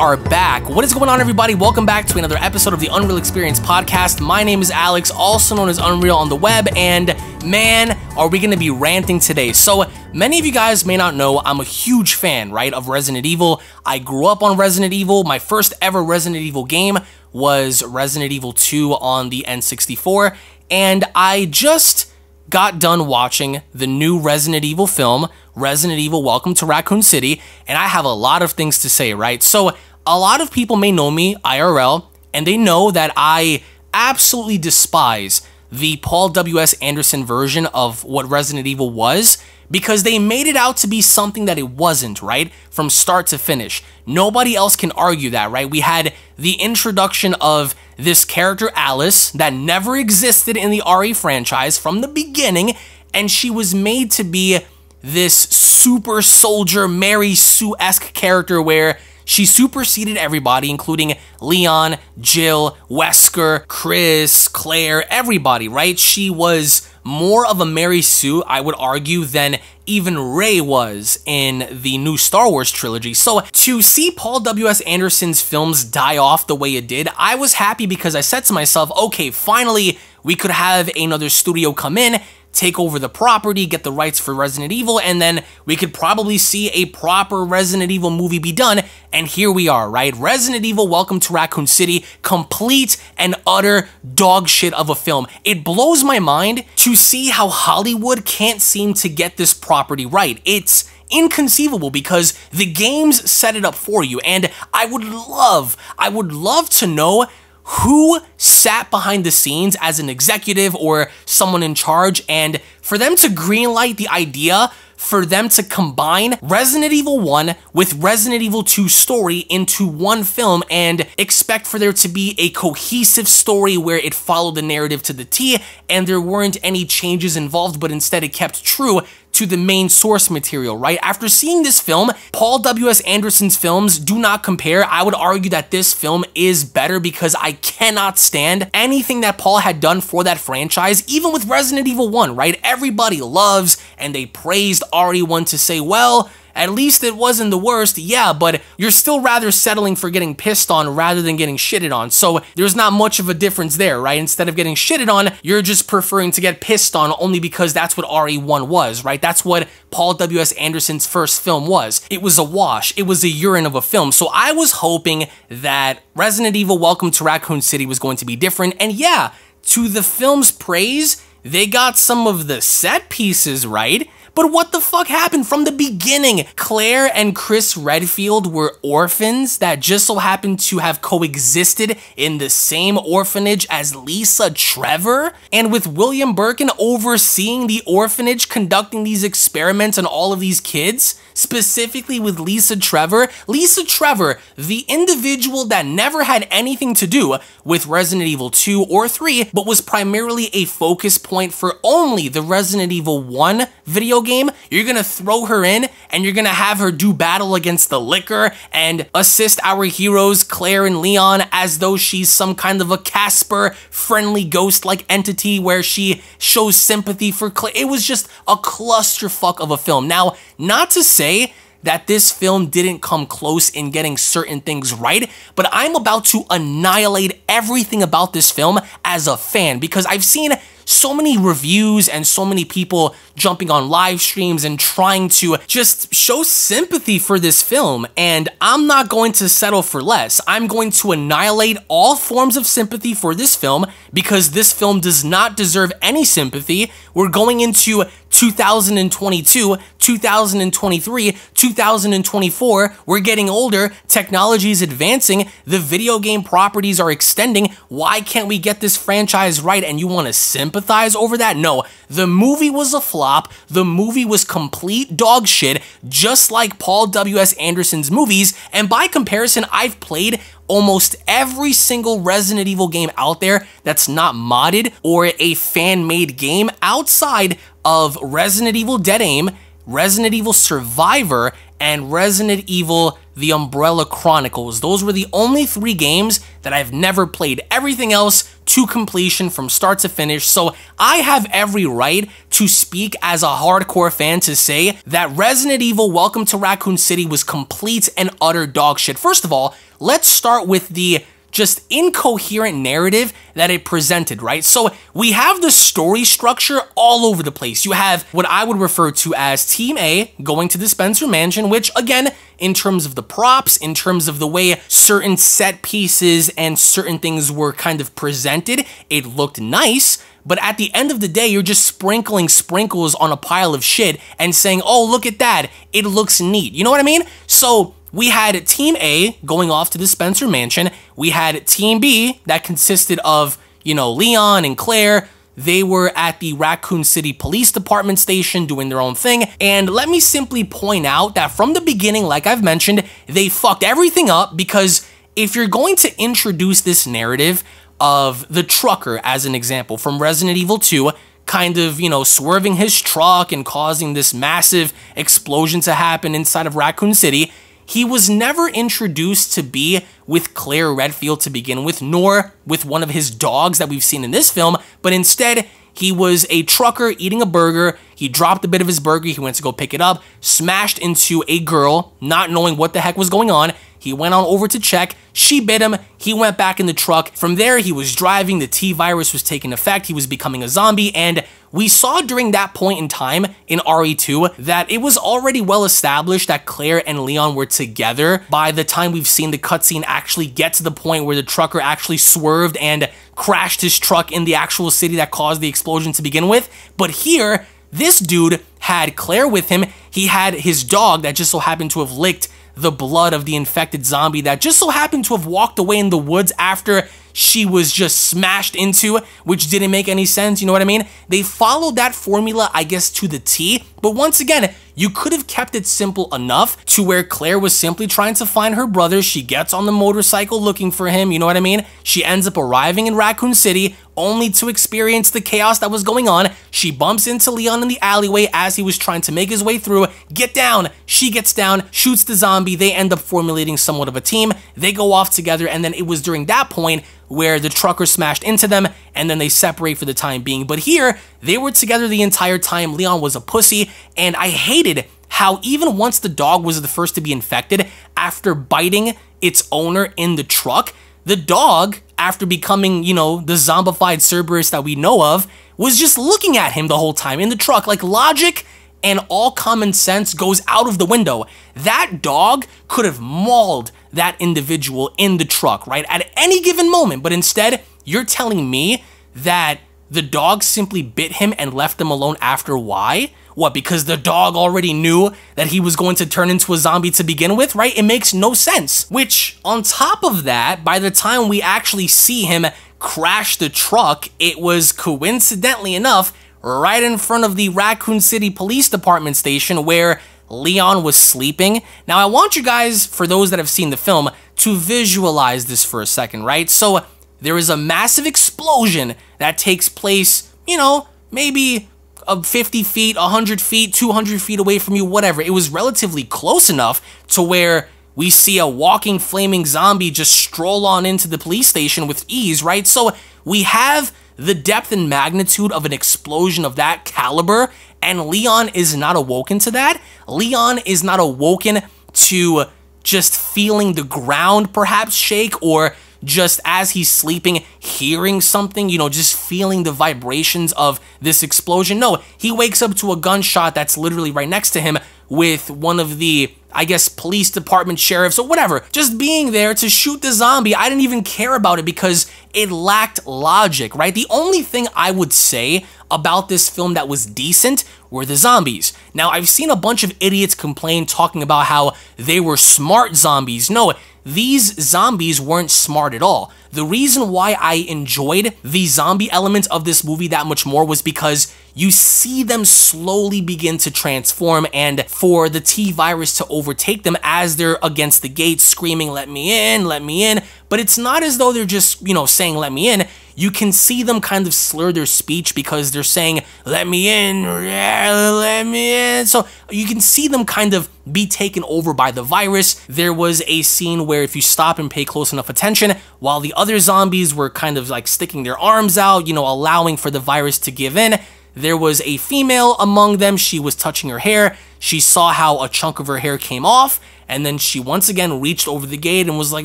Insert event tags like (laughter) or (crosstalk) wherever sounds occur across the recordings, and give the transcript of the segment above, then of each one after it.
are back. What is going on, everybody? Welcome back to another episode of the Unreal Experience podcast. My name is Alex, also known as Unreal on the web, and man, are we going to be ranting today. So, many of you guys may not know, I'm a huge fan, right, of Resident Evil. I grew up on Resident Evil. My first ever Resident Evil game was Resident Evil 2 on the N64, and I just got done watching the new Resident Evil film, Resident Evil Welcome to Raccoon City, and I have a lot of things to say, right? So, a lot of people may know me IRL, and they know that I absolutely despise the Paul W.S. Anderson version of what Resident Evil was because they made it out to be something that it wasn't, right? From start to finish. Nobody else can argue that, right? We had the introduction of this character, Alice, that never existed in the RE franchise from the beginning, and she was made to be this super soldier, Mary Sue esque character where she superseded everybody, including Leon, Jill, Wesker, Chris, Claire, everybody, right? She was more of a Mary Sue, I would argue, than even Ray was in the new Star Wars trilogy. So to see Paul W.S. Anderson's films die off the way it did, I was happy because I said to myself, okay, finally, we could have another studio come in take over the property, get the rights for Resident Evil, and then we could probably see a proper Resident Evil movie be done. And here we are, right? Resident Evil Welcome to Raccoon City, complete and utter dog shit of a film. It blows my mind to see how Hollywood can't seem to get this property right. It's inconceivable because the games set it up for you and I would love I would love to know who sat behind the scenes as an executive or someone in charge, and for them to greenlight the idea for them to combine Resident Evil 1 with Resident Evil 2 story into one film and expect for there to be a cohesive story where it followed the narrative to the T and there weren't any changes involved, but instead it kept true to the main source material, right? After seeing this film, Paul W.S. Anderson's films do not compare. I would argue that this film is better because I cannot stand anything that Paul had done for that franchise, even with Resident Evil 1, right? Everybody loves and they praised RE1 to say, well, at least it wasn't the worst, yeah, but you're still rather settling for getting pissed on rather than getting shitted on. So there's not much of a difference there, right? Instead of getting shitted on, you're just preferring to get pissed on only because that's what RE1 was, right? That's what Paul W.S. Anderson's first film was. It was a wash, it was a urine of a film. So I was hoping that Resident Evil Welcome to Raccoon City was going to be different. And yeah, to the film's praise, they got some of the set pieces right. But what the fuck happened from the beginning? Claire and Chris Redfield were orphans that just so happened to have coexisted in the same orphanage as Lisa Trevor? And with William Birkin overseeing the orphanage conducting these experiments on all of these kids? Specifically with Lisa Trevor? Lisa Trevor, the individual that never had anything to do with Resident Evil 2 or 3, but was primarily a focus point for only the Resident Evil 1 video game, you're gonna throw her in and you're gonna have her do battle against the liquor and assist our heroes, Claire and Leon, as though she's some kind of a Casper friendly ghost like entity where she shows sympathy for Claire. It was just a clusterfuck of a film. Now, not to say that this film didn't come close in getting certain things right, but I'm about to annihilate everything about this film as a fan because I've seen so many reviews and so many people jumping on live streams and trying to just show sympathy for this film. And I'm not going to settle for less. I'm going to annihilate all forms of sympathy for this film because this film does not deserve any sympathy. We're going into 2022, 2023, 2024. We're getting older, technology is advancing, the video game properties are extending. Why can't we get this franchise right and you want to sympathize? sympathize over that? No. The movie was a flop. The movie was complete dog shit, just like Paul W.S. Anderson's movies. And by comparison, I've played almost every single Resident Evil game out there that's not modded or a fan-made game outside of Resident Evil Dead Aim, Resident Evil Survivor, and Resident Evil The Umbrella Chronicles. Those were the only three games that I've never played. Everything else to completion from start to finish. So I have every right to speak as a hardcore fan to say that Resident Evil Welcome to Raccoon City was complete and utter dog shit. First of all, let's start with the just incoherent narrative that it presented, right? So we have the story structure all over the place. You have what I would refer to as Team A going to the Spencer Mansion, which again, in terms of the props, in terms of the way certain set pieces and certain things were kind of presented, it looked nice. But at the end of the day, you're just sprinkling sprinkles on a pile of shit and saying, oh, look at that. It looks neat. You know what I mean? So we had Team A going off to the Spencer Mansion. We had Team B that consisted of, you know, Leon and Claire. They were at the Raccoon City Police Department station doing their own thing. And let me simply point out that from the beginning, like I've mentioned, they fucked everything up because if you're going to introduce this narrative of the trucker, as an example, from Resident Evil 2, kind of, you know, swerving his truck and causing this massive explosion to happen inside of Raccoon City, he was never introduced to be with Claire Redfield to begin with, nor with one of his dogs that we've seen in this film, but instead, he was a trucker eating a burger. He dropped a bit of his burger. He went to go pick it up, smashed into a girl, not knowing what the heck was going on, he went on over to check. She bit him. He went back in the truck. From there, he was driving. The T virus was taking effect. He was becoming a zombie. And we saw during that point in time in RE2 that it was already well established that Claire and Leon were together by the time we've seen the cutscene actually get to the point where the trucker actually swerved and crashed his truck in the actual city that caused the explosion to begin with. But here, this dude had Claire with him. He had his dog that just so happened to have licked the blood of the infected zombie that just so happened to have walked away in the woods after she was just smashed into, which didn't make any sense, you know what I mean? They followed that formula, I guess, to the T, but once again, you could have kept it simple enough to where Claire was simply trying to find her brother, she gets on the motorcycle looking for him, you know what I mean? She ends up arriving in Raccoon City, only to experience the chaos that was going on. She bumps into Leon in the alleyway as he was trying to make his way through. Get down! She gets down, shoots the zombie. They end up formulating somewhat of a team. They go off together, and then it was during that point where the trucker smashed into them and then they separate for the time being. But here, they were together the entire time. Leon was a pussy, and I hated how even once the dog was the first to be infected, after biting its owner in the truck, the dog, after becoming, you know, the zombified Cerberus that we know of, was just looking at him the whole time in the truck. Like, logic and all common sense goes out of the window. That dog could have mauled that individual in the truck, right? At any given moment. But instead, you're telling me that the dog simply bit him and left him alone after why? What, because the dog already knew that he was going to turn into a zombie to begin with, right? It makes no sense. Which, on top of that, by the time we actually see him crash the truck, it was coincidentally enough right in front of the Raccoon City Police Department station where Leon was sleeping. Now, I want you guys, for those that have seen the film, to visualize this for a second, right? So, there is a massive explosion that takes place, you know, maybe of 50 feet, 100 feet, 200 feet away from you, whatever. It was relatively close enough to where we see a walking, flaming zombie just stroll on into the police station with ease, right? So we have the depth and magnitude of an explosion of that caliber, and Leon is not awoken to that. Leon is not awoken to just feeling the ground perhaps shake or just as he's sleeping, hearing something, you know, just feeling the vibrations of this explosion. No, he wakes up to a gunshot that's literally right next to him with one of the I guess police department, sheriffs, or whatever, just being there to shoot the zombie. I didn't even care about it because it lacked logic, right? The only thing I would say about this film that was decent were the zombies. Now, I've seen a bunch of idiots complain talking about how they were smart zombies. No, these zombies weren't smart at all. The reason why I enjoyed the zombie element of this movie that much more was because you see them slowly begin to transform and for the T virus to overtake them as they're against the gate screaming, let me in, let me in. But it's not as though they're just, you know, saying, let me in. You can see them kind of slur their speech because they're saying, let me in, let me in. So you can see them kind of be taken over by the virus. There was a scene where if you stop and pay close enough attention, while the other zombies were kind of like sticking their arms out, you know, allowing for the virus to give in. There was a female among them, she was touching her hair. She saw how a chunk of her hair came off, and then she once again reached over the gate and was like,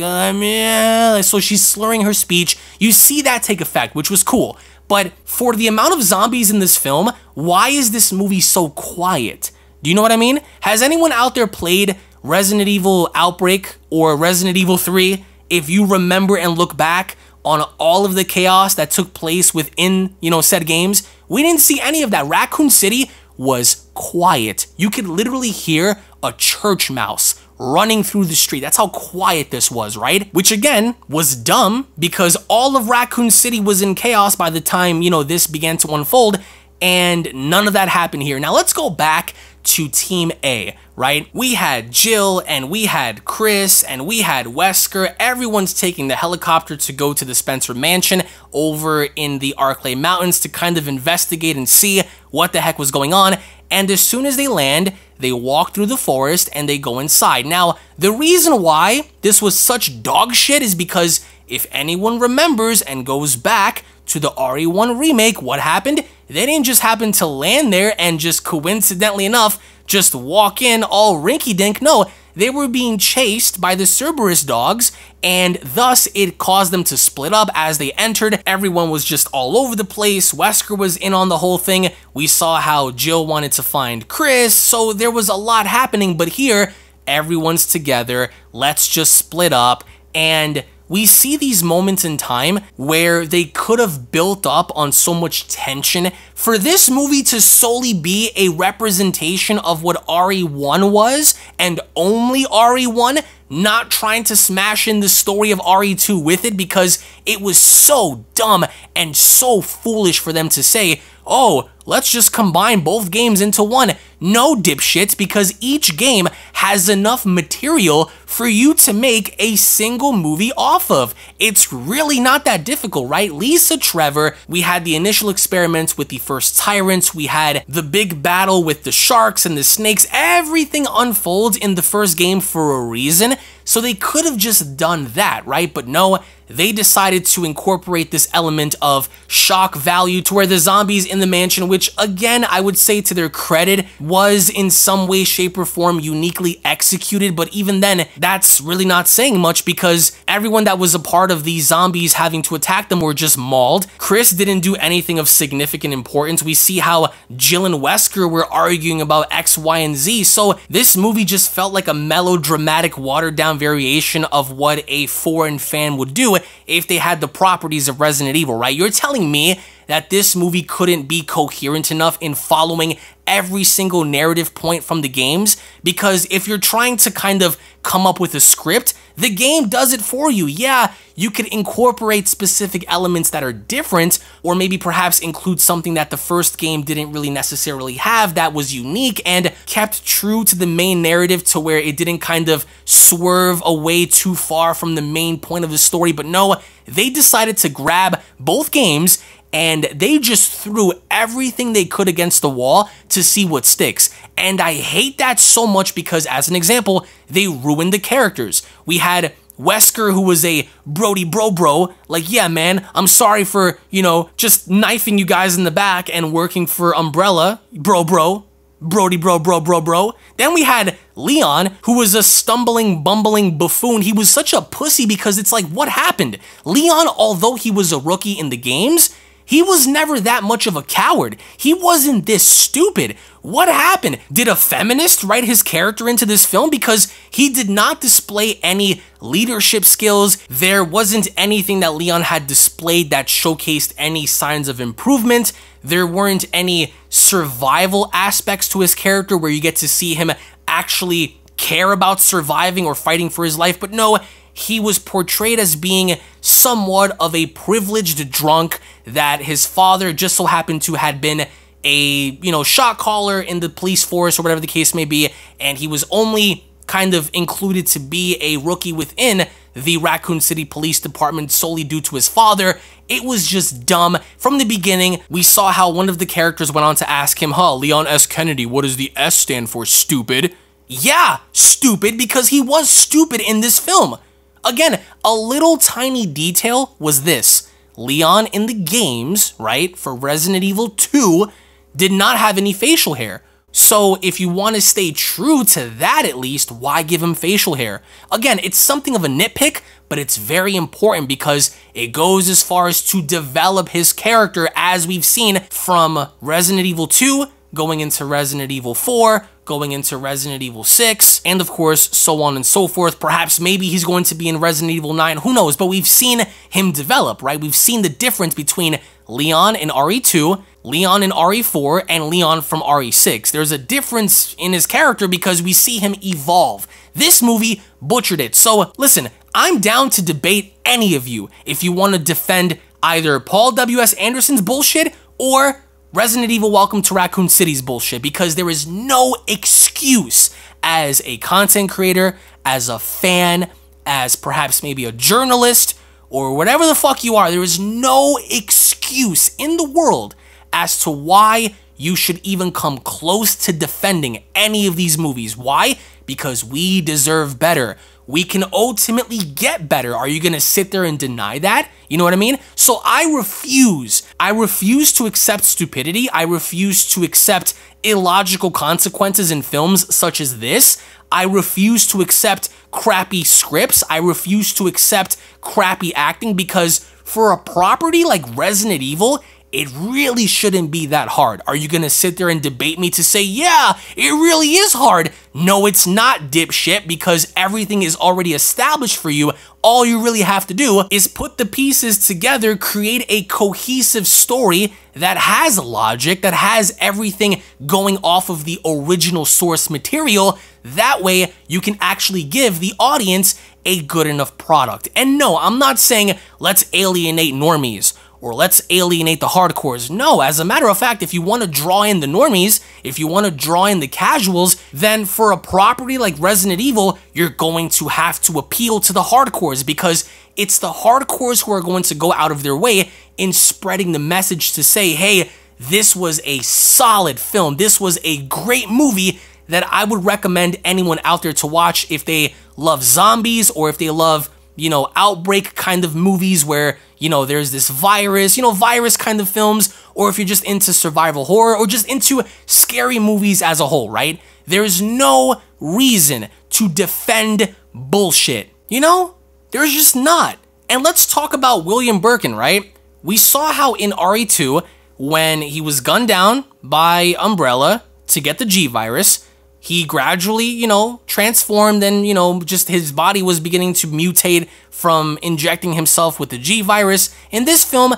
um, yeah. So she's slurring her speech. You see that take effect, which was cool. But for the amount of zombies in this film, why is this movie so quiet? Do you know what I mean? Has anyone out there played Resident Evil Outbreak or Resident Evil 3? if you remember and look back on all of the chaos that took place within, you know, said games, we didn't see any of that. Raccoon City was quiet. You could literally hear a church mouse running through the street. That's how quiet this was, right? Which again was dumb because all of Raccoon City was in chaos by the time, you know, this began to unfold and none of that happened here. Now let's go back to Team A, right? We had Jill and we had Chris and we had Wesker. Everyone's taking the helicopter to go to the Spencer Mansion over in the Arclay Mountains to kind of investigate and see what the heck was going on. And as soon as they land, they walk through the forest and they go inside. Now, the reason why this was such dog shit is because if anyone remembers and goes back, to the RE1 remake, what happened? They didn't just happen to land there and just coincidentally enough, just walk in all rinky dink. No, they were being chased by the Cerberus dogs, and thus it caused them to split up as they entered. Everyone was just all over the place. Wesker was in on the whole thing. We saw how Jill wanted to find Chris, so there was a lot happening, but here, everyone's together. Let's just split up and we see these moments in time where they could have built up on so much tension for this movie to solely be a representation of what RE1 was and only RE1, not trying to smash in the story of RE2 with it because it was so dumb and so foolish for them to say, oh, let's just combine both games into one no dipshits, because each game has enough material for you to make a single movie off of. It's really not that difficult, right? Lisa Trevor, we had the initial experiments with the first tyrants, we had the big battle with the sharks and the snakes, everything unfolds in the first game for a reason. So they could have just done that, right? But no, they decided to incorporate this element of shock value to where the zombies in the mansion, which again, I would say to their credit, was in some way, shape, or form uniquely executed, but even then, that's really not saying much because everyone that was a part of these zombies having to attack them were just mauled. Chris didn't do anything of significant importance. We see how Jill and Wesker were arguing about X, Y, and Z, so this movie just felt like a melodramatic, watered down variation of what a foreign fan would do if they had the properties of Resident Evil, right? You're telling me that this movie couldn't be coherent enough in following every single narrative point from the games because if you're trying to kind of come up with a script, the game does it for you. Yeah, you could incorporate specific elements that are different, or maybe perhaps include something that the first game didn't really necessarily have that was unique and kept true to the main narrative to where it didn't kind of swerve away too far from the main point of the story. But no, they decided to grab both games and they just threw everything they could against the wall to see what sticks. And I hate that so much because, as an example, they ruined the characters. We had Wesker, who was a Brody bro bro, like, yeah, man, I'm sorry for, you know, just knifing you guys in the back and working for Umbrella, bro bro, Brody bro bro bro bro. Then we had Leon, who was a stumbling, bumbling buffoon. He was such a pussy because it's like, what happened? Leon, although he was a rookie in the games, he was never that much of a coward. He wasn't this stupid. What happened? Did a feminist write his character into this film? Because he did not display any leadership skills. There wasn't anything that Leon had displayed that showcased any signs of improvement. There weren't any survival aspects to his character where you get to see him actually care about surviving or fighting for his life. But no, he was portrayed as being somewhat of a privileged drunk that his father just so happened to had been a you know shot caller in the police force or whatever the case may be and he was only kind of included to be a rookie within the Raccoon City Police Department solely due to his father. It was just dumb. From the beginning, we saw how one of the characters went on to ask him, huh, Leon S. Kennedy, what does the S stand for, stupid? Yeah, stupid, because he was stupid in this film. Again, a little tiny detail was this. Leon in the games, right, for Resident Evil 2, did not have any facial hair. So if you want to stay true to that at least, why give him facial hair? Again, it's something of a nitpick, but it's very important because it goes as far as to develop his character as we've seen from Resident Evil 2 going into Resident Evil 4, going into Resident Evil 6, and of course, so on and so forth. Perhaps maybe he's going to be in Resident Evil 9, who knows, but we've seen him develop, right? We've seen the difference between Leon in RE2, Leon in RE4, and Leon from RE6. There's a difference in his character because we see him evolve. This movie butchered it. So listen, I'm down to debate any of you if you want to defend either Paul W.S. Anderson's bullshit or Resident Evil Welcome to Raccoon City's bullshit because there is no excuse as a content creator, as a fan, as perhaps maybe a journalist, or whatever the fuck you are, there is no excuse in the world as to why you should even come close to defending any of these movies. Why? Because we deserve better we can ultimately get better. Are you going to sit there and deny that? You know what I mean? So I refuse. I refuse to accept stupidity. I refuse to accept illogical consequences in films such as this. I refuse to accept crappy scripts. I refuse to accept crappy acting because for a property like Resident Evil, it really shouldn't be that hard. Are you gonna sit there and debate me to say, yeah, it really is hard? No, it's not, dipshit, because everything is already established for you. All you really have to do is put the pieces together, create a cohesive story that has logic, that has everything going off of the original source material. That way, you can actually give the audience a good enough product. And no, I'm not saying let's alienate normies or let's alienate the hardcores. No, as a matter of fact, if you want to draw in the normies, if you want to draw in the casuals, then for a property like Resident Evil, you're going to have to appeal to the hardcores because it's the hardcores who are going to go out of their way in spreading the message to say, hey, this was a solid film. This was a great movie that I would recommend anyone out there to watch if they love zombies or if they love, you know, outbreak kind of movies where you know, there's this virus, you know, virus kind of films, or if you're just into survival horror or just into scary movies as a whole, right? There's no reason to defend bullshit, you know? There's just not. And let's talk about William Birkin, right? We saw how in RE2, when he was gunned down by Umbrella to get the G virus, he gradually, you know, transformed and, you know, just his body was beginning to mutate from injecting himself with the G virus. In this film,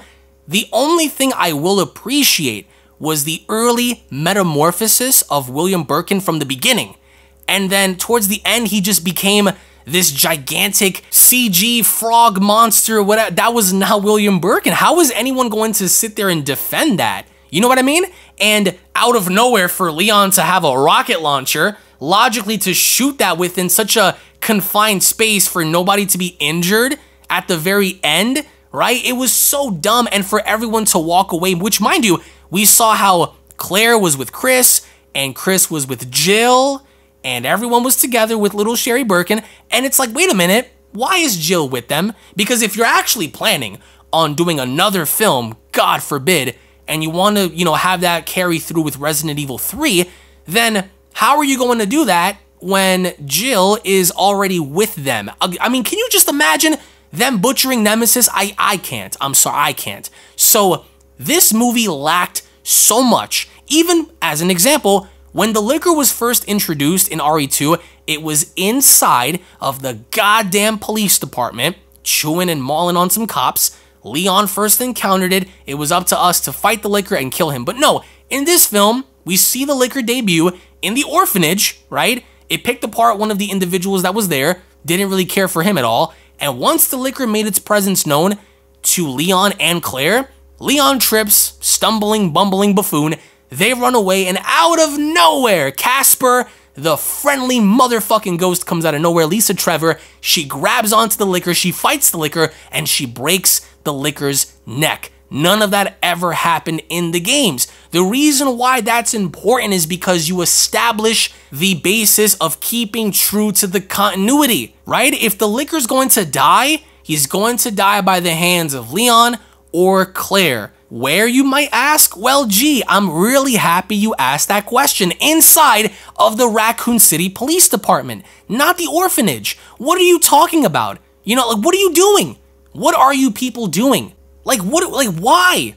the only thing I will appreciate was the early metamorphosis of William Birkin from the beginning. And then towards the end, he just became this gigantic CG frog monster. Whatever. That was not William Birkin. How is anyone going to sit there and defend that? You know what I mean? And out of nowhere for Leon to have a rocket launcher, logically to shoot that within such a confined space for nobody to be injured at the very end, right? It was so dumb and for everyone to walk away, which mind you, we saw how Claire was with Chris and Chris was with Jill and everyone was together with little Sherry Birkin and it's like, wait a minute, why is Jill with them? Because if you're actually planning on doing another film, God forbid, and you want to, you know, have that carry through with Resident Evil 3, then how are you going to do that when Jill is already with them? I mean, can you just imagine them butchering Nemesis? I I can't. I'm sorry, I can't. So this movie lacked so much. Even as an example, when the liquor was first introduced in RE2, it was inside of the goddamn police department, chewing and mauling on some cops. Leon first encountered it. It was up to us to fight the Licker and kill him. But no, in this film, we see the Licker debut in the orphanage, right? It picked apart one of the individuals that was there, didn't really care for him at all. And once the Licker made its presence known to Leon and Claire, Leon trips, stumbling, bumbling buffoon. They run away, and out of nowhere, Casper the friendly motherfucking ghost comes out of nowhere. Lisa Trevor, she grabs onto the liquor, she fights the liquor, and she breaks the liquor's neck. None of that ever happened in the games. The reason why that's important is because you establish the basis of keeping true to the continuity, right? If the liquor's going to die, he's going to die by the hands of Leon or Claire. Where you might ask? Well, gee, I'm really happy you asked that question. Inside of the Raccoon City Police Department, not the orphanage. What are you talking about? You know, like, what are you doing? What are you people doing? Like, what, like, why?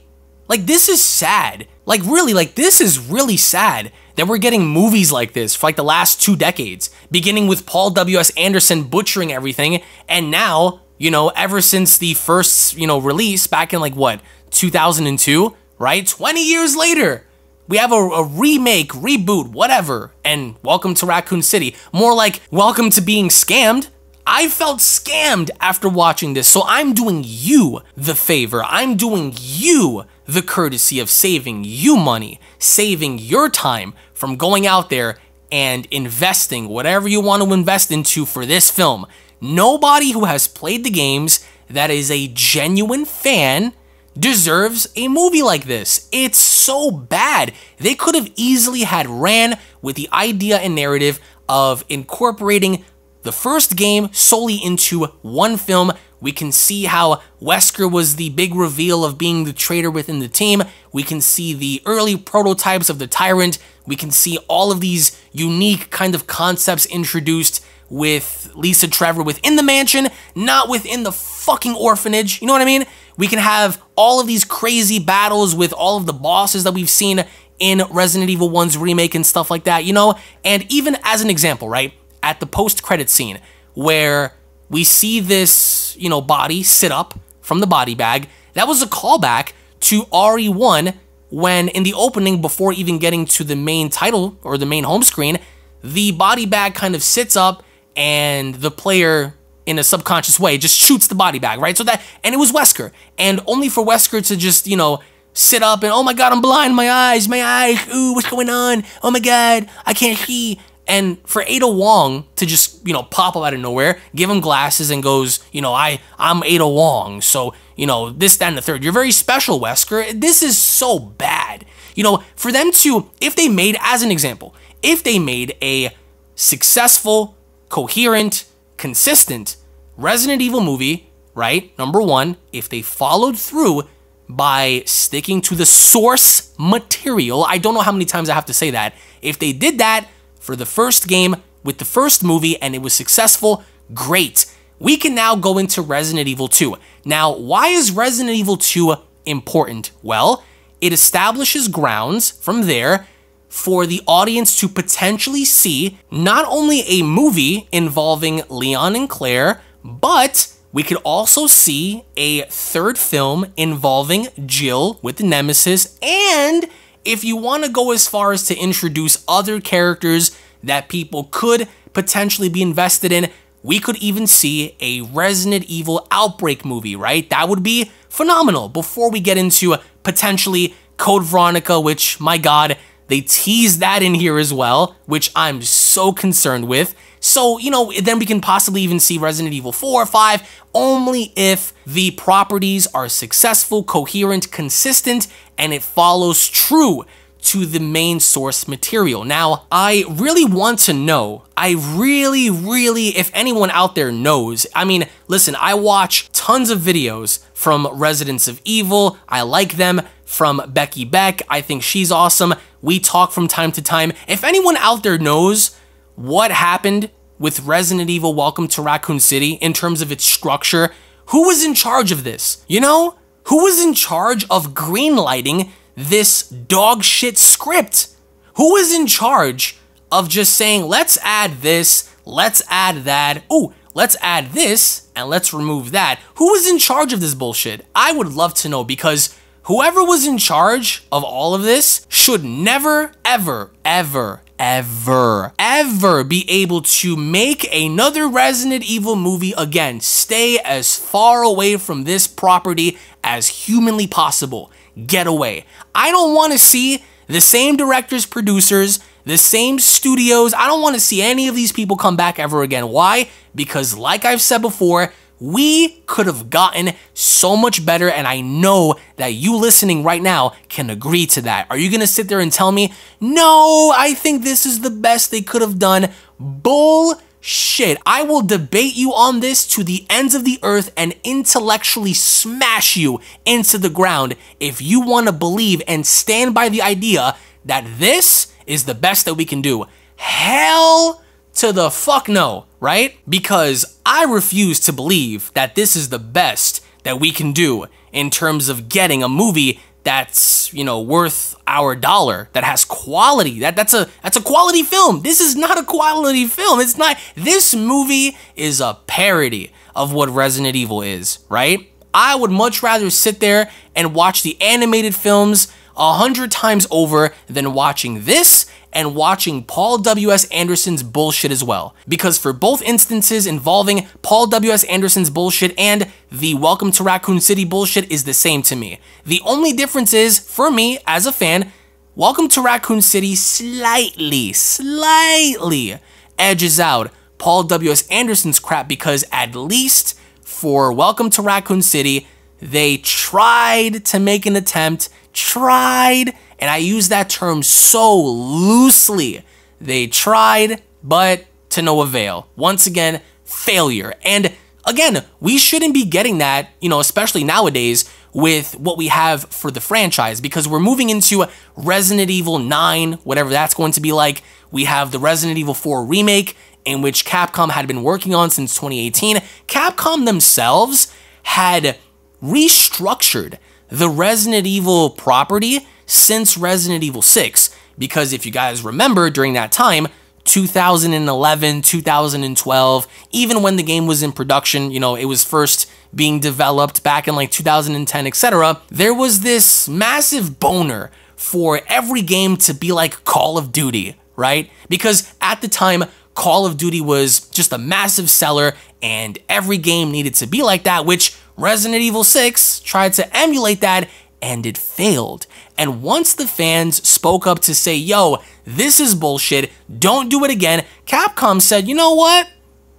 Like, this is sad. Like, really, like, this is really sad that we're getting movies like this for like the last two decades, beginning with Paul W.S. Anderson butchering everything, and now, you know, ever since the first, you know, release back in like what, 2002, right? 20 years later, we have a, a, remake, reboot, whatever, and welcome to Raccoon City. More like welcome to being scammed. I felt scammed after watching this, so I'm doing you the favor. I'm doing you the courtesy of saving you money, saving your time from going out there and investing whatever you want to invest into for this film. Nobody who has played the games that is a genuine fan deserves a movie like this. It's so bad. They could have easily had ran with the idea and narrative of incorporating the first game solely into one film. We can see how Wesker was the big reveal of being the traitor within the team. We can see the early prototypes of the Tyrant. We can see all of these unique kind of concepts introduced with Lisa Trevor within the mansion, not within the fucking orphanage. You know what I mean? We can have all of these crazy battles with all of the bosses that we've seen in Resident Evil 1's remake and stuff like that, you know? And even as an example, right? at the post credit scene where we see this, you know, body sit up from the body bag. That was a callback to RE1 when in the opening before even getting to the main title or the main home screen, the body bag kind of sits up and the player in a subconscious way just shoots the body bag, right? So that and it was Wesker. And only for Wesker to just, you know, sit up and oh my god, I'm blind, my eyes, my eyes, ooh, what's going on? Oh my god, I can't see. And for Ada Wong to just, you know, pop up out of nowhere, give him glasses and goes, you know, I, I'm Ada Wong. So, you know, this, that, and the third. You're very special, Wesker. This is so bad. You know, for them to, if they made, as an example, if they made a successful, coherent, consistent Resident Evil movie, right? Number one, if they followed through by sticking to the source material, I don't know how many times I have to say that. If they did that, for the first game with the first movie and it was successful, great. We can now go into Resident Evil 2. Now, why is Resident Evil 2 important? Well, it establishes grounds from there for the audience to potentially see not only a movie involving Leon and Claire, but we could also see a third film involving Jill with the Nemesis and if you want to go as far as to introduce other characters that people could potentially be invested in, we could even see a Resident Evil Outbreak movie, right? That would be phenomenal before we get into potentially Code Veronica, which, my god, they tease that in here as well, which I'm so concerned with. So, you know, then we can possibly even see Resident Evil 4 or 5 only if the properties are successful, coherent, consistent, and it follows true to the main source material. Now, I really want to know, I really, really, if anyone out there knows, I mean, listen, I watch tons of videos from Residents of Evil, I like them, from Becky Beck, I think she's awesome, we talk from time to time. If anyone out there knows what happened with Resident Evil Welcome to Raccoon City in terms of its structure. Who was in charge of this? You know? Who was in charge of greenlighting this dog shit script? Who was in charge of just saying, let's add this, let's add that, ooh, let's add this, and let's remove that? Who was in charge of this bullshit? I would love to know because whoever was in charge of all of this should never, ever, ever, ever, ever be able to make another Resident Evil movie again. Stay as far away from this property as humanly possible. Get away. I don't want to see the same directors, producers, the same studios. I don't want to see any of these people come back ever again. Why? Because, like I've said before, we could have gotten so much better, and I know that you listening right now can agree to that. Are you gonna sit there and tell me, no, I think this is the best they could have done? Bull shit. I will debate you on this to the ends of the earth and intellectually smash you into the ground if you want to believe and stand by the idea that this is the best that we can do. Hell to the fuck no right? Because I refuse to believe that this is the best that we can do in terms of getting a movie that's you know worth our dollar that has quality that that's a that's a quality film this is not a quality film it's not this movie is a parody of what Resident Evil is right I would much rather sit there and watch the animated films a hundred times over than watching this and watching Paul W.S. Anderson's bullshit as well. Because for both instances involving Paul W.S. Anderson's bullshit and the Welcome to Raccoon City bullshit is the same to me. The only difference is, for me as a fan, Welcome to Raccoon City slightly, slightly edges out Paul W.S. Anderson's crap because at least for Welcome to Raccoon City, they tried to make an attempt tried, and I use that term so loosely. They tried, but to no avail. Once again, failure. And again, we shouldn't be getting that, you know, especially nowadays with what we have for the franchise because we're moving into Resident Evil 9, whatever that's going to be like. We have the Resident Evil 4 remake in which Capcom had been working on since 2018. Capcom themselves had restructured the Resident Evil property since Resident Evil 6. Because if you guys remember, during that time, 2011, 2012, even when the game was in production, you know, it was first being developed back in like 2010, etc., there was this massive boner for every game to be like Call of Duty, right? Because at the time, Call of Duty was just a massive seller and every game needed to be like that, which Resident Evil 6 tried to emulate that and it failed. And once the fans spoke up to say, yo, this is bullshit, don't do it again, Capcom said, you know what?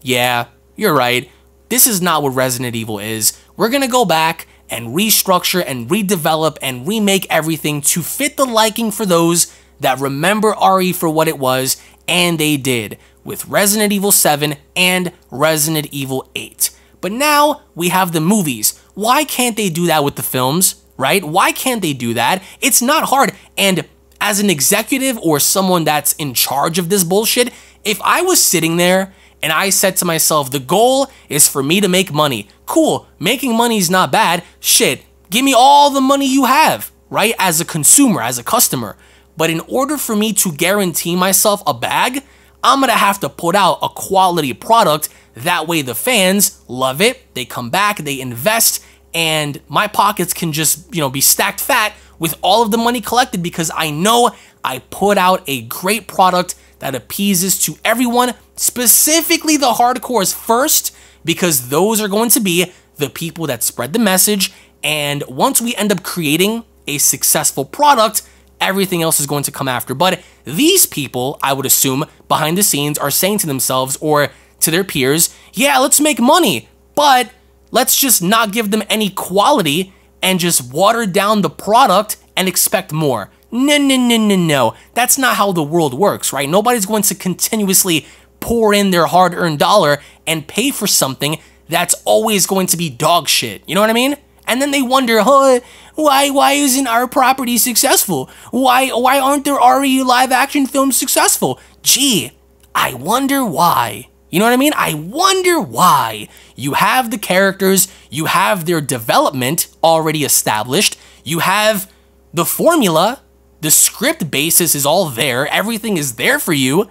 Yeah, you're right. This is not what Resident Evil is. We're gonna go back and restructure and redevelop and remake everything to fit the liking for those that remember RE for what it was, and they did with Resident Evil 7 and Resident Evil 8. But now we have the movies. Why can't they do that with the films, right? Why can't they do that? It's not hard. And as an executive or someone that's in charge of this bullshit, if I was sitting there and I said to myself, the goal is for me to make money. Cool, making money is not bad. Shit, give me all the money you have, right? As a consumer, as a customer. But in order for me to guarantee myself a bag, I'm gonna have to put out a quality product that way, the fans love it, they come back, they invest, and my pockets can just, you know, be stacked fat with all of the money collected because I know I put out a great product that appeases to everyone, specifically the hardcores first, because those are going to be the people that spread the message. And once we end up creating a successful product, everything else is going to come after. But these people, I would assume, behind the scenes are saying to themselves, or to their peers, yeah, let's make money, but let's just not give them any quality and just water down the product and expect more. No, no, no, no, no. That's not how the world works, right? Nobody's going to continuously pour in their hard earned dollar and pay for something that's always going to be dog shit. You know what I mean? And then they wonder, huh, why why isn't our property successful? Why why aren't their REU live action films successful? Gee, I wonder why. You know what I mean? I wonder why. You have the characters, you have their development already established, you have the formula, the script basis is all there, everything is there for you,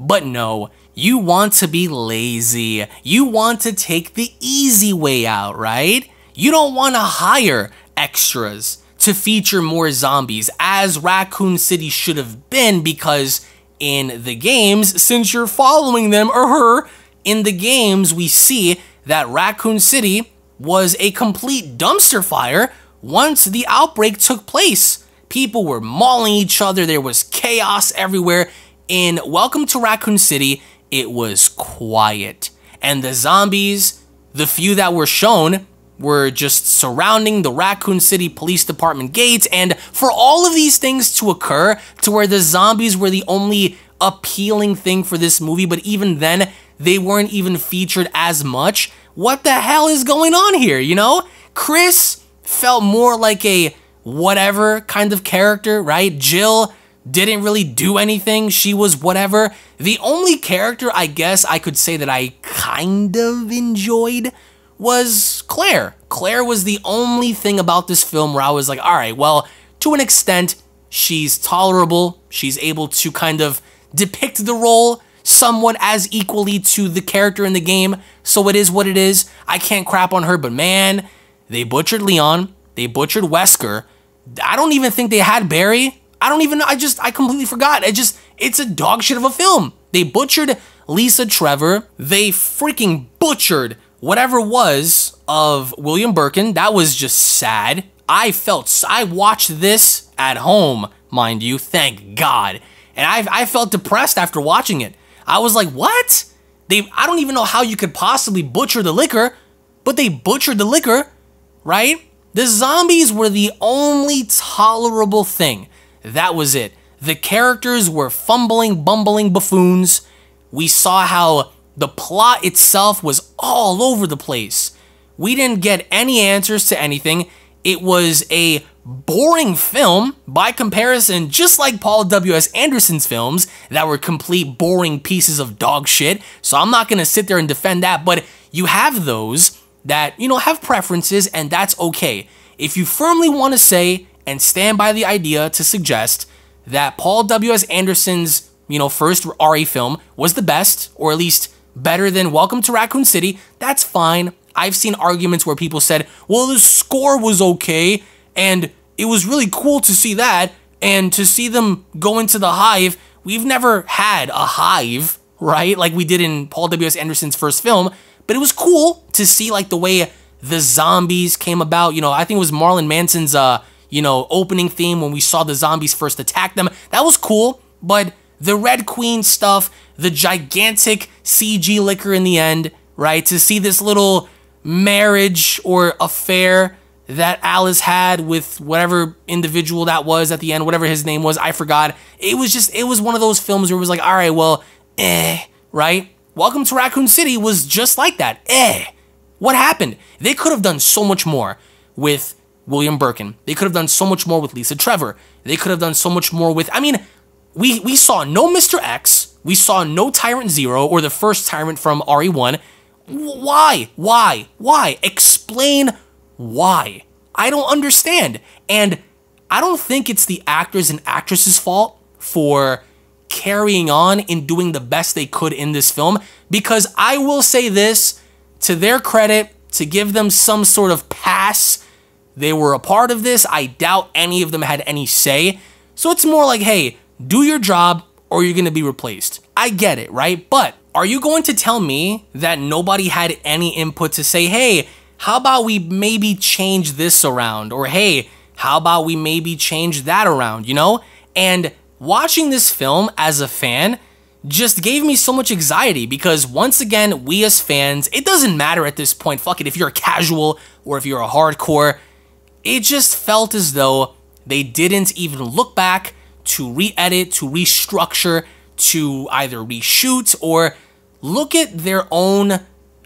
but no. You want to be lazy. You want to take the easy way out, right? You don't want to hire extras to feature more zombies, as Raccoon City should have been, because in the games since you're following them or her in the games we see that Raccoon City was a complete dumpster fire once the outbreak took place. People were mauling each other, there was chaos everywhere. In Welcome to Raccoon City, it was quiet. And the zombies, the few that were shown, were just surrounding the Raccoon City Police Department gates, and for all of these things to occur to where the zombies were the only appealing thing for this movie, but even then, they weren't even featured as much. What the hell is going on here, you know? Chris felt more like a whatever kind of character, right? Jill didn't really do anything. She was whatever. The only character I guess I could say that I kind of enjoyed was Claire. Claire was the only thing about this film where I was like, all right, well, to an extent, she's tolerable. She's able to kind of depict the role somewhat as equally to the character in the game. So it is what it is. I can't crap on her, but man, they butchered Leon. They butchered Wesker. I don't even think they had Barry. I don't even know. I just, I completely forgot. I just, it's a dog shit of a film. They butchered Lisa Trevor. They freaking butchered whatever was of William Birkin, that was just sad. I felt, I watched this at home, mind you, thank God. And I, I felt depressed after watching it. I was like, what? They, I don't even know how you could possibly butcher the liquor, but they butchered the liquor, right? The zombies were the only tolerable thing. That was it. The characters were fumbling, bumbling buffoons. We saw how the plot itself was all over the place. We didn't get any answers to anything. It was a boring film by comparison, just like Paul W.S. Anderson's films that were complete boring pieces of dog shit. So I'm not gonna sit there and defend that, but you have those that, you know, have preferences, and that's okay. If you firmly wanna say and stand by the idea to suggest that Paul W.S. Anderson's, you know, first RE film was the best, or at least better than Welcome to Raccoon City, that's fine. I've seen arguments where people said, well, the score was okay, and it was really cool to see that, and to see them go into the hive. We've never had a hive, right? Like we did in Paul W.S. Anderson's first film, but it was cool to see like the way the zombies came about. You know, I think it was Marlon Manson's, uh, you know, opening theme when we saw the zombies first attack them. That was cool, but the Red Queen stuff, the gigantic CG liquor in the end, right? To see this little marriage or affair that Alice had with whatever individual that was at the end, whatever his name was, I forgot. It was just, it was one of those films where it was like, all right, well, eh, right? Welcome to Raccoon City was just like that. Eh. What happened? They could have done so much more with William Birkin. They could have done so much more with Lisa Trevor. They could have done so much more with, I mean, we we saw no Mr. X, we saw no Tyrant Zero or the first Tyrant from RE1. Why? Why? Why? Explain why. I don't understand. And I don't think it's the actors and actresses' fault for carrying on and doing the best they could in this film because I will say this to their credit, to give them some sort of pass, they were a part of this. I doubt any of them had any say. So it's more like, hey, do your job or you're gonna be replaced. I get it, right? But are you going to tell me that nobody had any input to say, hey, how about we maybe change this around? Or hey, how about we maybe change that around, you know? And watching this film as a fan just gave me so much anxiety because once again, we as fans, it doesn't matter at this point, fuck it, if you're a casual or if you're a hardcore, it just felt as though they didn't even look back to re edit, to restructure, to either reshoot or look at their own,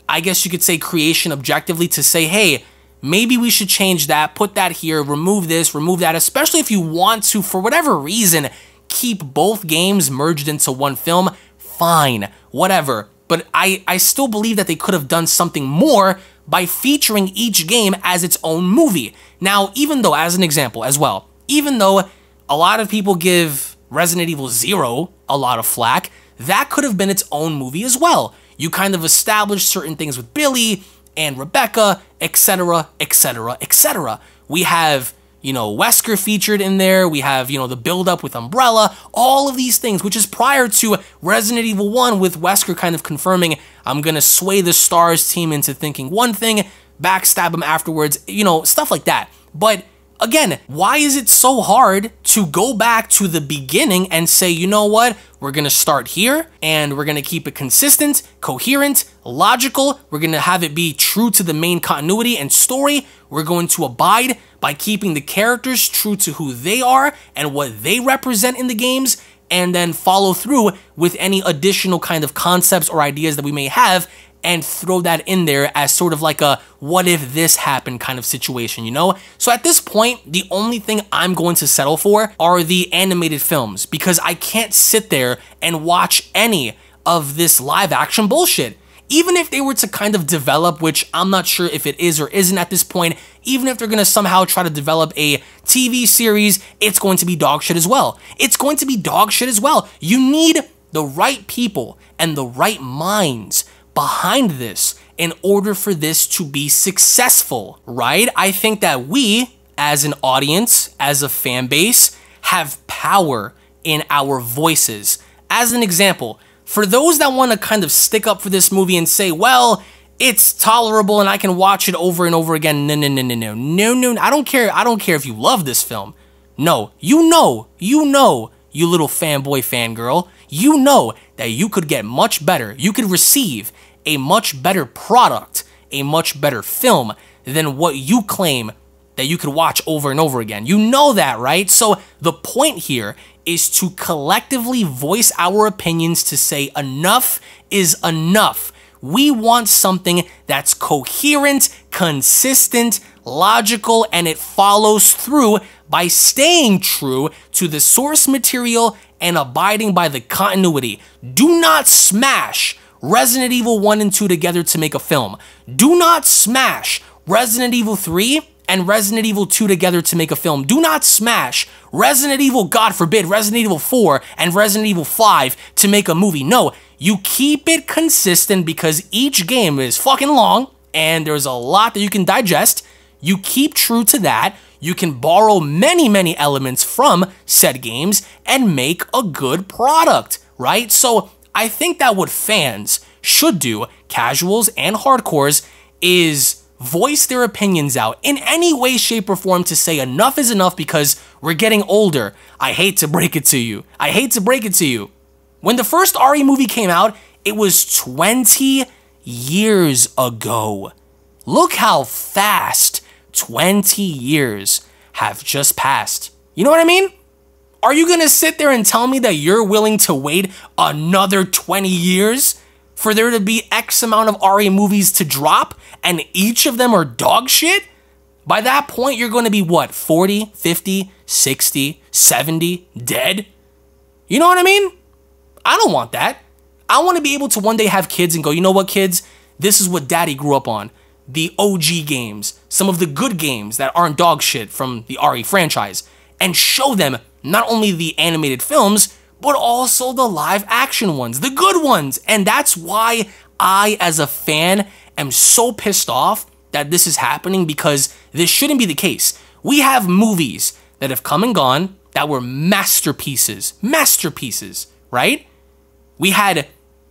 I guess you could say, creation objectively to say, hey, maybe we should change that, put that here, remove this, remove that, especially if you want to, for whatever reason, keep both games merged into one film. Fine, whatever. But I, I still believe that they could have done something more by featuring each game as its own movie. Now, even though, as an example as well, even though a lot of people give Resident Evil 0 a lot of flack. That could have been its own movie as well. You kind of establish certain things with Billy and Rebecca, etc., etc., etc. We have, you know, Wesker featured in there. We have, you know, the build up with Umbrella, all of these things, which is prior to Resident Evil 1 with Wesker kind of confirming, I'm going to sway the Stars team into thinking one thing, backstab them afterwards, you know, stuff like that. But Again, why is it so hard to go back to the beginning and say, you know what? We're gonna start here and we're gonna keep it consistent, coherent, logical. We're gonna have it be true to the main continuity and story. We're going to abide by keeping the characters true to who they are and what they represent in the games and then follow through with any additional kind of concepts or ideas that we may have and throw that in there as sort of like a what if this happened kind of situation, you know? So at this point, the only thing I'm going to settle for are the animated films because I can't sit there and watch any of this live action bullshit. Even if they were to kind of develop, which I'm not sure if it is or isn't at this point, even if they're gonna somehow try to develop a TV series, it's going to be dog shit as well. It's going to be dog shit as well. You need the right people and the right minds behind this in order for this to be successful, right? I think that we, as an audience, as a fan base, have power in our voices. As an example, for those that want to kind of stick up for this movie and say, well, it's tolerable and I can watch it over and over again. No, no, no, no, no, no, no. I don't care. I don't care if you love this film. No, you know, you know you little fanboy fangirl, you know that you could get much better. You could receive a much better product, a much better film than what you claim that you could watch over and over again. You know that, right? So the point here is to collectively voice our opinions to say enough is enough. We want something that's coherent, consistent, logical, and it follows through by staying true to the source material and abiding by the continuity. Do not smash Resident Evil 1 and 2 together to make a film. Do not smash Resident Evil 3 and Resident Evil 2 together to make a film. Do not smash Resident Evil, God forbid, Resident Evil 4 and Resident Evil 5 to make a movie. No, you keep it consistent because each game is fucking long and there's a lot that you can digest you keep true to that, you can borrow many, many elements from said games and make a good product, right? So I think that what fans should do, casuals and hardcores, is voice their opinions out in any way, shape, or form to say enough is enough because we're getting older. I hate to break it to you. I hate to break it to you. When the first RE movie came out, it was 20 years ago. Look how fast 20 years have just passed. You know what I mean? Are you gonna sit there and tell me that you're willing to wait another 20 years for there to be X amount of RE movies to drop and each of them are dog shit? By that point, you're gonna be what, 40, 50, 60, 70, dead? You know what I mean? I don't want that. I wanna be able to one day have kids and go, you know what, kids? This is what daddy grew up on the OG games, some of the good games that aren't dog shit from the RE franchise, and show them not only the animated films, but also the live action ones, the good ones. And that's why I, as a fan, am so pissed off that this is happening because this shouldn't be the case. We have movies that have come and gone that were masterpieces, masterpieces, right? We had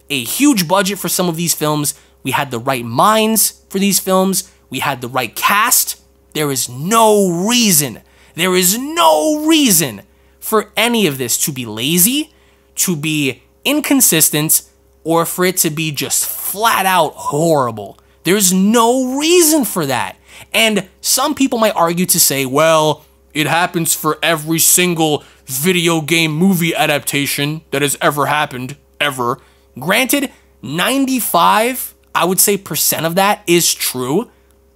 a huge budget for some of these films. We had the right minds for these films. We had the right cast. There is no reason, there is no reason for any of this to be lazy, to be inconsistent, or for it to be just flat out horrible. There's no reason for that. And some people might argue to say, well, it happens for every single video game movie adaptation that has ever happened, ever. Granted, 95 I would say percent of that is true,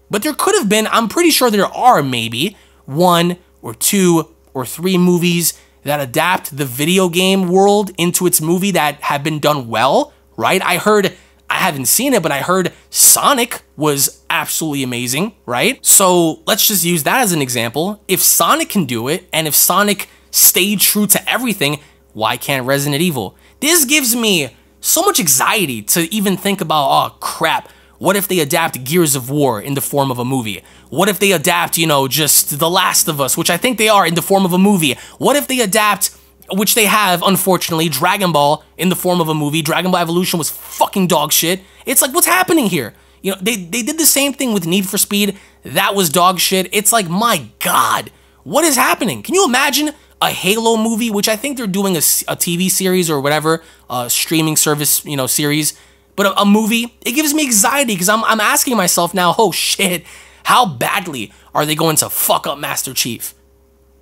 but there could have been, I'm pretty sure there are maybe one or two or three movies that adapt the video game world into its movie that have been done well, right? I heard, I haven't seen it, but I heard Sonic was absolutely amazing, right? So let's just use that as an example. If Sonic can do it, and if Sonic stayed true to everything, why can't Resident Evil? This gives me so much anxiety to even think about, oh crap, what if they adapt Gears of War in the form of a movie? What if they adapt, you know, just The Last of Us, which I think they are in the form of a movie? What if they adapt, which they have, unfortunately, Dragon Ball in the form of a movie? Dragon Ball Evolution was fucking dog shit. It's like, what's happening here? You know, they, they did the same thing with Need for Speed. That was dog shit. It's like, my God, what is happening? Can you imagine a Halo movie, which I think they're doing a, a TV series or whatever, a streaming service, you know, series, but a, a movie, it gives me anxiety because I'm, I'm asking myself now, (laughs) oh shit, how badly are they going to fuck up Master Chief?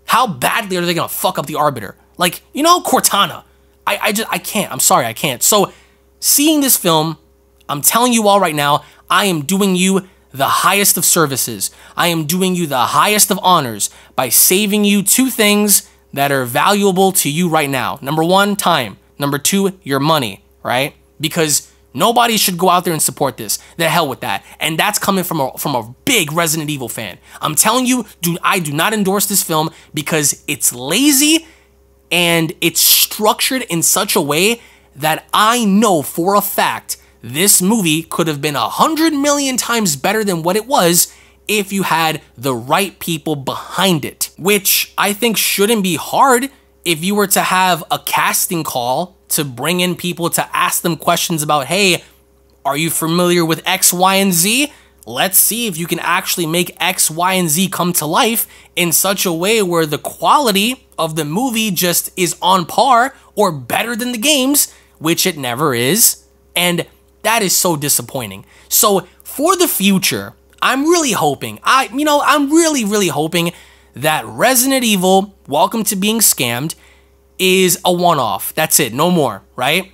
How badly are they going to fuck up the Arbiter? Like, you know, Cortana. I, I just, I can't. I'm sorry, I can't. So, seeing this film, I'm telling you all right now, I am doing you the highest of services. I am doing you the highest of honors by saving you two things that are valuable to you right now. Number one, time. Number two, your money, right? Because nobody should go out there and support this. The hell with that. And that's coming from a, from a big Resident Evil fan. I'm telling you, dude, I do not endorse this film because it's lazy and it's structured in such a way that I know for a fact this movie could have been a hundred million times better than what it was if you had the right people behind it, which I think shouldn't be hard if you were to have a casting call to bring in people to ask them questions about, hey, are you familiar with X, Y, and Z? Let's see if you can actually make X, Y, and Z come to life in such a way where the quality of the movie just is on par or better than the games, which it never is. And that is so disappointing. So, for the future, I'm really hoping, I, you know, I'm really, really hoping that Resident Evil, Welcome to Being Scammed, is a one-off. That's it. No more, right?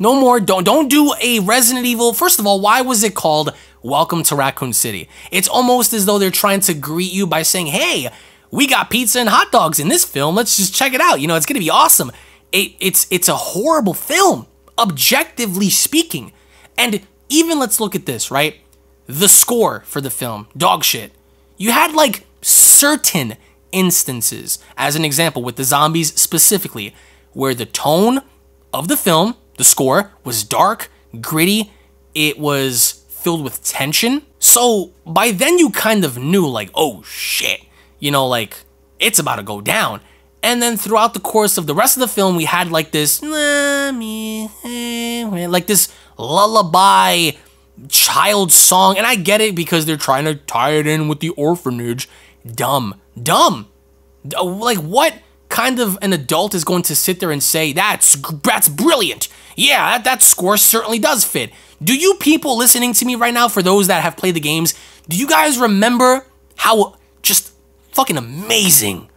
No more. Don't don't do a Resident Evil. First of all, why was it called Welcome to Raccoon City? It's almost as though they're trying to greet you by saying, "Hey, we got pizza and hot dogs in this film. Let's just check it out. You know, it's going to be awesome." It, it's it's a horrible film, objectively speaking. And even let's look at this, right? the score for the film, dog shit. You had like certain instances, as an example, with the zombies specifically, where the tone of the film, the score, was dark, gritty, it was filled with tension. So by then you kind of knew, like, oh shit, you know, like, it's about to go down. And then throughout the course of the rest of the film, we had like this, like this lullaby child song. And I get it because they're trying to tie it in with the orphanage. Dumb. Dumb. Uh, like, what kind of an adult is going to sit there and say, that's, that's brilliant? Yeah, that, that score certainly does fit. Do you people listening to me right now, for those that have played the games, do you guys remember how just fucking amazing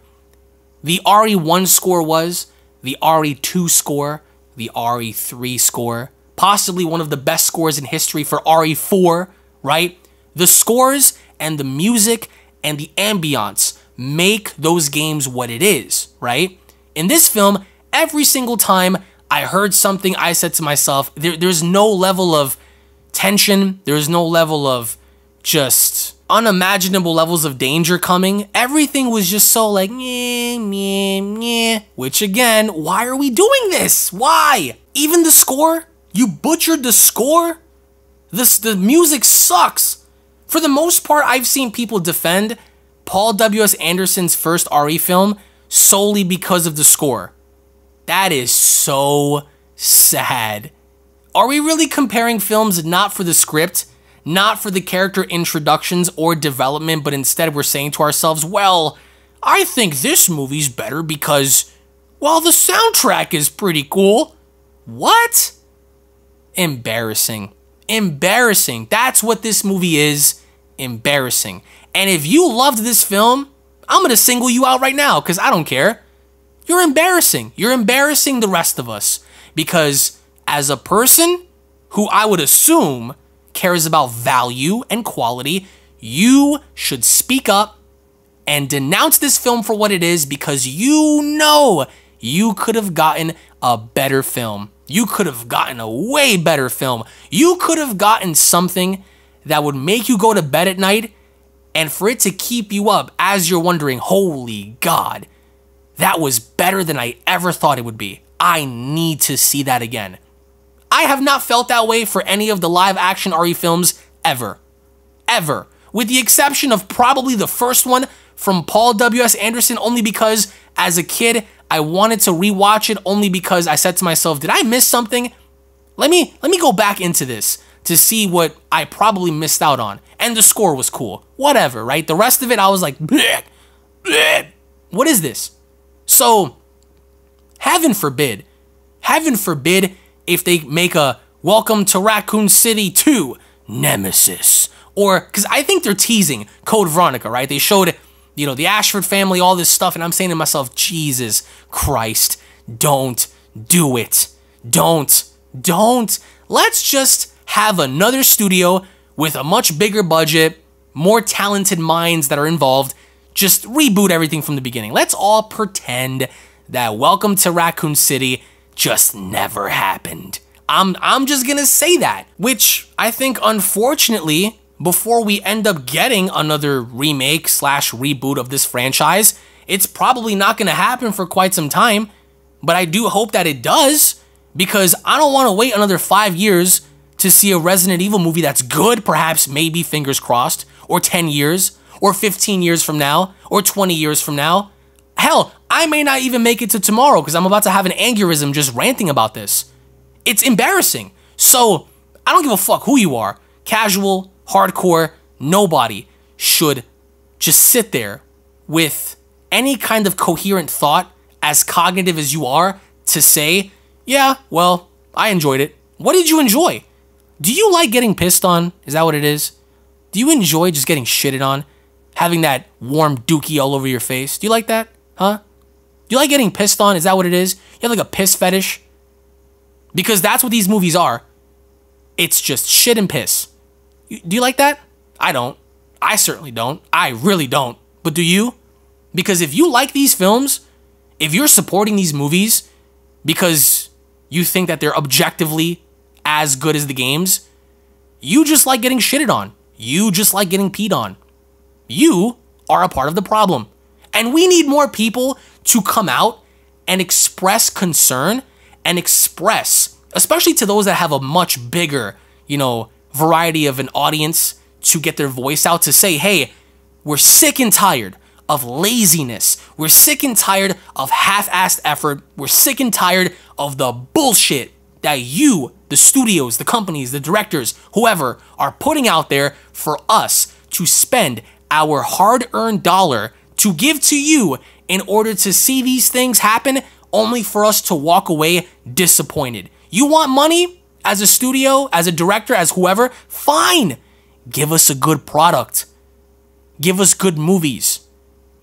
the RE1 score was? The RE2 score? The RE3 score? possibly one of the best scores in history for RE4, right? The scores and the music and the ambiance make those games what it is, right? In this film, every single time I heard something, I said to myself, there, there's no level of tension, there's no level of just unimaginable levels of danger coming. Everything was just so like, meh, meh, meh. Which again, why are we doing this? Why? Even the score, you butchered the score? This the music sucks. For the most part, I've seen people defend Paul W.S. Anderson's first RE film solely because of the score. That is so sad. Are we really comparing films not for the script, not for the character introductions or development, but instead we're saying to ourselves, well, I think this movie's better because, well, the soundtrack is pretty cool? What? embarrassing. Embarrassing. That's what this movie is. Embarrassing. And if you loved this film, I'm going to single you out right now because I don't care. You're embarrassing. You're embarrassing the rest of us because as a person who I would assume cares about value and quality, you should speak up and denounce this film for what it is because you know you could have gotten a better film. You could have gotten a way better film. You could have gotten something that would make you go to bed at night and for it to keep you up as you're wondering, holy God, that was better than I ever thought it would be. I need to see that again. I have not felt that way for any of the live action RE films ever. Ever. With the exception of probably the first one from Paul W.S. Anderson, only because as a kid, I wanted to rewatch it only because I said to myself, did I miss something? Let me let me go back into this to see what I probably missed out on. And the score was cool. Whatever, right? The rest of it I was like, bleh, bleh. what is this? So, heaven forbid, heaven forbid if they make a Welcome to Raccoon City 2 Nemesis. Or, because I think they're teasing Code Veronica, right? They showed you know, the Ashford family, all this stuff. And I'm saying to myself, Jesus Christ, don't do it. Don't. Don't. Let's just have another studio with a much bigger budget, more talented minds that are involved. Just reboot everything from the beginning. Let's all pretend that Welcome to Raccoon City just never happened. I'm I'm just going to say that, which I think unfortunately before we end up getting another remake slash reboot of this franchise. It's probably not going to happen for quite some time, but I do hope that it does because I don't want to wait another five years to see a Resident Evil movie that's good, perhaps, maybe, fingers crossed, or 10 years, or 15 years from now, or 20 years from now. Hell, I may not even make it to tomorrow because I'm about to have an aneurysm just ranting about this. It's embarrassing. So, I don't give a fuck who you are casual, hardcore, nobody should just sit there with any kind of coherent thought, as cognitive as you are, to say, yeah, well, I enjoyed it. What did you enjoy? Do you like getting pissed on? Is that what it is? Do you enjoy just getting shitted on? Having that warm dookie all over your face? Do you like that? Huh? Do you like getting pissed on? Is that what it is? You have like a piss fetish? Because that's what these movies are. It's just shit and piss. Do you like that? I don't. I certainly don't. I really don't. But do you? Because if you like these films, if you're supporting these movies because you think that they're objectively as good as the games, you just like getting shitted on. You just like getting peed on. You are a part of the problem. And we need more people to come out and express concern and express, especially to those that have a much bigger, you know, variety of an audience to get their voice out to say, hey, we're sick and tired of laziness. We're sick and tired of half assed effort. We're sick and tired of the bullshit that you, the studios, the companies, the directors, whoever, are putting out there for us to spend our hard earned dollar to give to you in order to see these things happen, only for us to walk away disappointed. You want money? as a studio, as a director, as whoever, fine. Give us a good product. Give us good movies.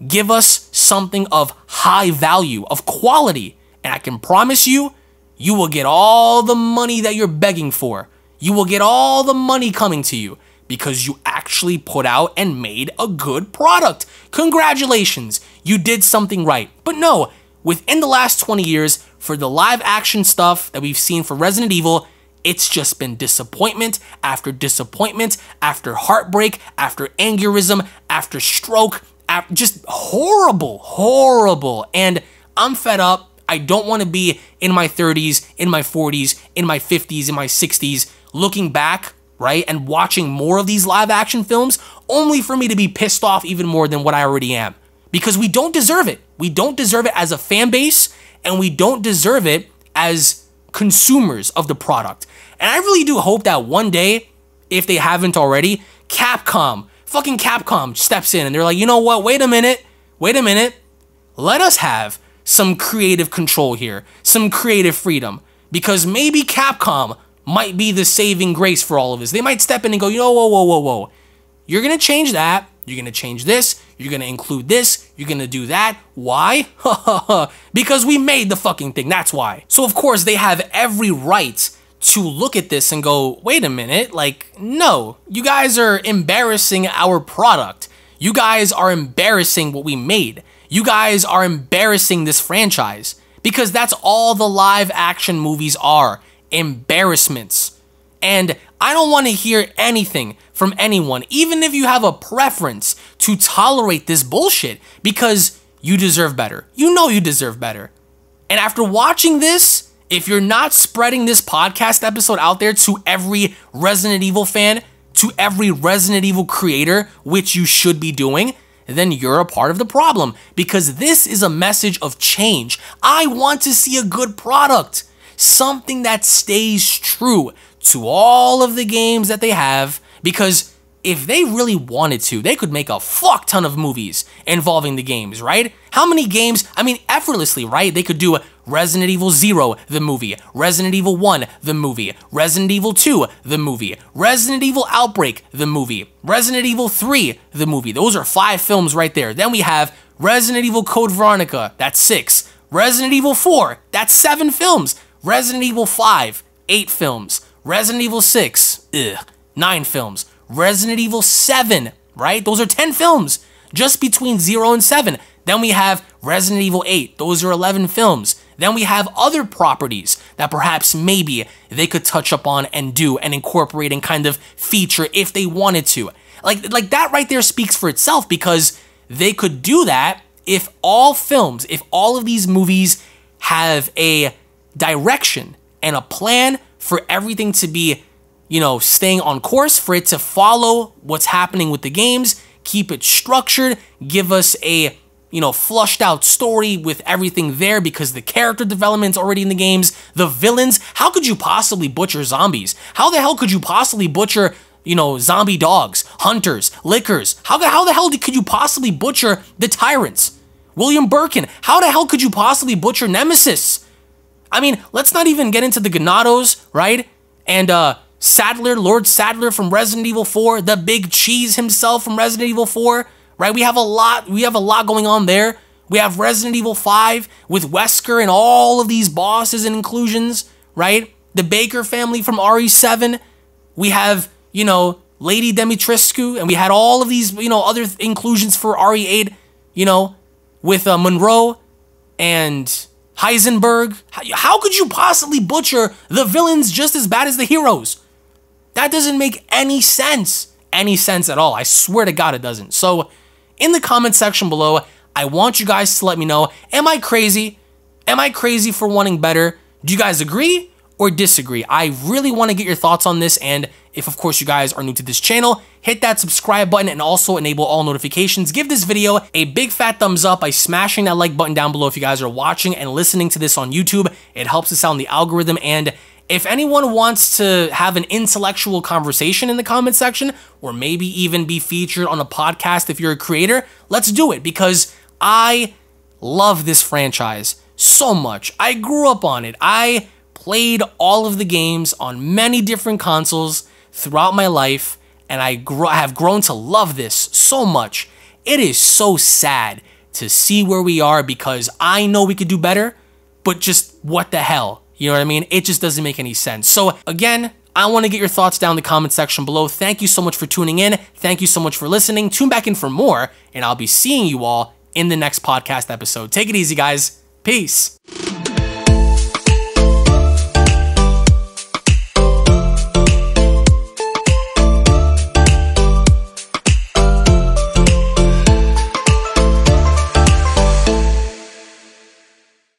Give us something of high value, of quality. And I can promise you, you will get all the money that you're begging for. You will get all the money coming to you because you actually put out and made a good product. Congratulations, you did something right. But no, within the last 20 years, for the live action stuff that we've seen for Resident Evil, it's just been disappointment after disappointment, after heartbreak, after angerism after stroke, after just horrible, horrible. And I'm fed up. I don't want to be in my 30s, in my 40s, in my 50s, in my 60s, looking back, right, and watching more of these live action films only for me to be pissed off even more than what I already am. Because we don't deserve it. We don't deserve it as a fan base, and we don't deserve it as consumers of the product. And I really do hope that one day, if they haven't already, Capcom, fucking Capcom steps in and they're like, you know what, wait a minute, wait a minute, let us have some creative control here, some creative freedom. Because maybe Capcom might be the saving grace for all of this. They might step in and go, you know, whoa, whoa, whoa, whoa. You're going to change that. You're going to change this. You're going to include this. You're going to do that. Why? (laughs) because we made the fucking thing. That's why. So, of course, they have every right to look at this and go, wait a minute. Like, no, you guys are embarrassing our product. You guys are embarrassing what we made. You guys are embarrassing this franchise because that's all the live action movies are embarrassments. And I don't want to hear anything from anyone, even if you have a preference to tolerate this bullshit because you deserve better. You know you deserve better. And after watching this, if you're not spreading this podcast episode out there to every Resident Evil fan, to every Resident Evil creator, which you should be doing, then you're a part of the problem because this is a message of change. I want to see a good product, something that stays true to all of the games that they have because if they really wanted to, they could make a fuck ton of movies involving the games, right? How many games? I mean, effortlessly, right? They could do Resident Evil 0, the movie, Resident Evil 1, the movie, Resident Evil 2, the movie, Resident Evil Outbreak, the movie, Resident Evil 3, the movie. Those are five films right there. Then we have Resident Evil Code Veronica, that's six. Resident Evil 4, that's seven films. Resident Evil 5, eight films. Resident Evil 6, ugh nine films. Resident Evil 7, right? Those are 10 films just between 0 and 7. Then we have Resident Evil 8. Those are 11 films. Then we have other properties that perhaps maybe they could touch up on and do and incorporate and kind of feature if they wanted to. Like like that right there speaks for itself because they could do that if all films, if all of these movies have a direction and a plan for everything to be you know, staying on course for it to follow what's happening with the games, keep it structured, give us a, you know, flushed out story with everything there because the character development's already in the games, the villains. How could you possibly butcher zombies? How the hell could you possibly butcher, you know, zombie dogs, hunters, lickers? How, how the hell could you possibly butcher the tyrants? William Birkin, how the hell could you possibly butcher Nemesis? I mean, let's not even get into the Ganados, right? And, uh, Sadler, Lord Sadler from Resident Evil 4, the Big Cheese himself from Resident Evil 4, right? We have a lot we have a lot going on there. We have Resident Evil 5 with Wesker and all of these bosses and inclusions, right? The Baker family from RE7. We have, you know, Lady Demetrescu and we had all of these, you know, other th- inclusions for RE8, you know, with uh, Monroe and Heisenberg. How, how could you possibly butcher the villains just as bad as the heroes? That doesn't make any sense. Any sense at all. I swear to God it doesn't. So, in the comment section below, I want you guys to let me know am I crazy? Am I crazy for wanting better? Do you guys agree or disagree? I really want to get your thoughts on this. And if, of course, you guys are new to this channel, hit that subscribe button and also enable all notifications. Give this video a big fat thumbs up by smashing that like button down below if you guys are watching and listening to this on YouTube. It helps us out in the algorithm and if anyone wants to have an intellectual conversation in the comment section, or maybe even be featured on a podcast if you're a creator, let's do it because I love this franchise so much. I grew up on it. I played all of the games on many different consoles throughout my life, and I gr- have grown to love this so much. It is so sad to see where we are because I know we could do better, but just what the hell? You know what I mean? It just doesn't make any sense. So again, I want to get your thoughts down in the comment section below. Thank you so much for tuning in. Thank you so much for listening. Tune back in for more, and I'll be seeing you all in the next podcast episode. Take it easy, guys. Peace.